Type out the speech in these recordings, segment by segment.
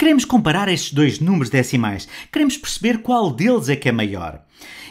Queremos comparar estes dois números decimais, queremos perceber qual deles é que é maior.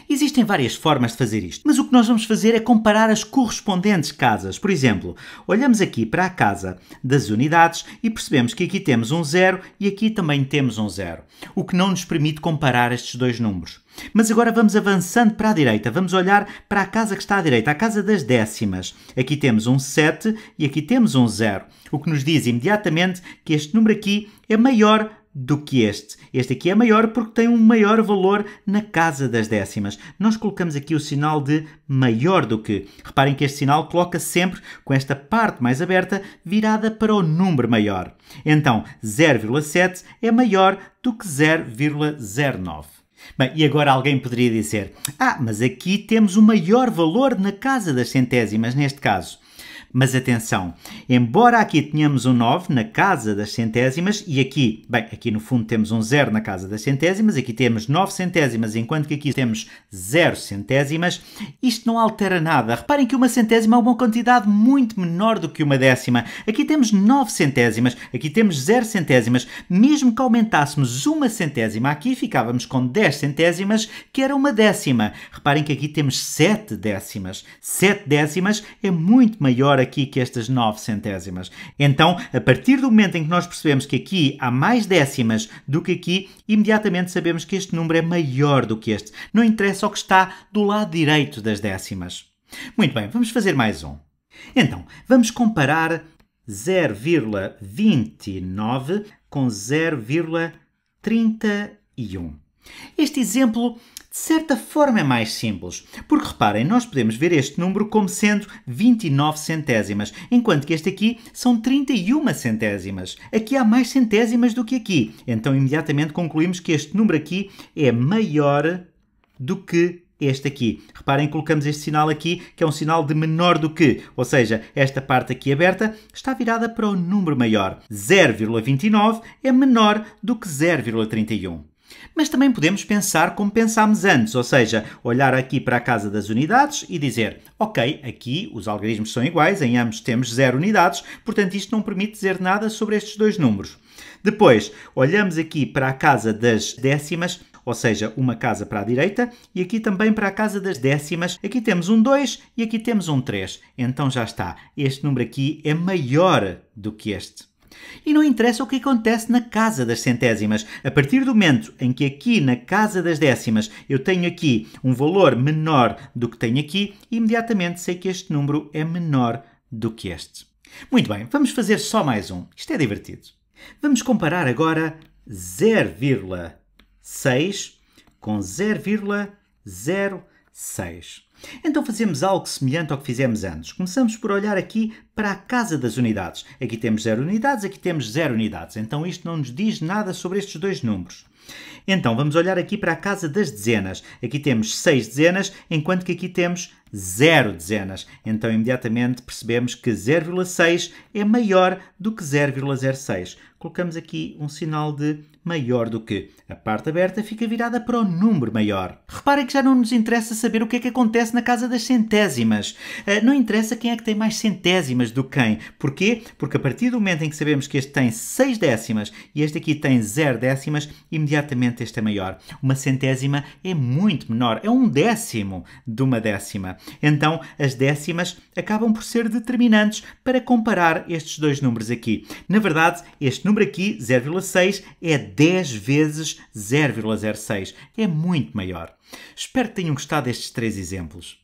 Existem várias formas de fazer isto, mas o que nós vamos fazer é comparar as correspondentes casas. Por exemplo, olhamos aqui para a casa das unidades e percebemos que aqui temos um zero e aqui também temos um zero, o que não nos permite comparar estes dois números. Mas agora vamos avançando para a direita, vamos olhar para a casa que está à direita, a casa das décimas. Aqui temos um 7 e aqui temos um 0, o que nos diz imediatamente que este número aqui é maior do que este. Este aqui é maior porque tem um maior valor na casa das décimas. Nós colocamos aqui o sinal de maior do que. Reparem que este sinal coloca sempre com esta parte mais aberta virada para o número maior. Então, 0,7 é maior do que 0,09. Bem, e agora alguém poderia dizer: Ah, mas aqui temos o maior valor na casa das centésimas, neste caso. Mas atenção, embora aqui tenhamos um 9 na casa das centésimas e aqui, bem, aqui no fundo temos um 0 na casa das centésimas, aqui temos 9 centésimas, enquanto que aqui temos 0 centésimas, isto não altera nada. Reparem que uma centésima é uma quantidade muito menor do que uma décima. Aqui temos 9 centésimas, aqui temos 0 centésimas. Mesmo que aumentássemos uma centésima aqui, ficávamos com 10 centésimas, que era uma décima. Reparem que aqui temos 7 décimas. 7 décimas é muito maior aqui que estas 9 centésimas. Então, a partir do momento em que nós percebemos que aqui há mais décimas do que aqui, imediatamente sabemos que este número é maior do que este. Não interessa o que está do lado direito das décimas. Muito bem, vamos fazer mais um. Então, vamos comparar 0,29 com 0,31. Este exemplo de certa forma é mais simples, porque reparem, nós podemos ver este número como sendo 29 centésimas, enquanto que este aqui são 31 centésimas. Aqui há mais centésimas do que aqui, então imediatamente concluímos que este número aqui é maior do que este aqui. Reparem, colocamos este sinal aqui, que é um sinal de menor do que, ou seja, esta parte aqui aberta está virada para o número maior. 0,29 é menor do que 0,31. Mas também podemos pensar como pensámos antes, ou seja, olhar aqui para a casa das unidades e dizer, ok, aqui os algarismos são iguais, em ambos temos zero unidades, portanto isto não permite dizer nada sobre estes dois números. Depois, olhamos aqui para a casa das décimas, ou seja, uma casa para a direita, e aqui também para a casa das décimas. Aqui temos um 2 e aqui temos um 3. Então já está, este número aqui é maior do que este. E não interessa o que acontece na casa das centésimas. A partir do momento em que aqui na casa das décimas eu tenho aqui um valor menor do que tenho aqui, imediatamente sei que este número é menor do que este. Muito bem, vamos fazer só mais um. Isto é divertido. Vamos comparar agora 0,6 com 0,06. Então fazemos algo semelhante ao que fizemos antes. Começamos por olhar aqui para a casa das unidades. Aqui temos 0 unidades, aqui temos 0 unidades. Então isto não nos diz nada sobre estes dois números. Então vamos olhar aqui para a casa das dezenas. Aqui temos 6 dezenas, enquanto que aqui temos 0 dezenas. Então imediatamente percebemos que 0,6 é maior do que 0,06. Colocamos aqui um sinal de maior do que. A parte aberta fica virada para o número maior. Reparem que já não nos interessa saber o que é que acontece na casa das centésimas. Ah, não interessa quem é que tem mais centésimas décimas do quem. Porquê? Porque a partir do momento em que sabemos que este tem 6 décimas e este aqui tem 0 décimas, imediatamente este é maior. Uma centésima é muito menor, é um décimo de uma décima. Então, as décimas acabam por ser determinantes para comparar estes dois números aqui. Na verdade, este número aqui, 0,6, é 10 vezes 0,06. É muito maior. Espero que tenham gostado destes três exemplos.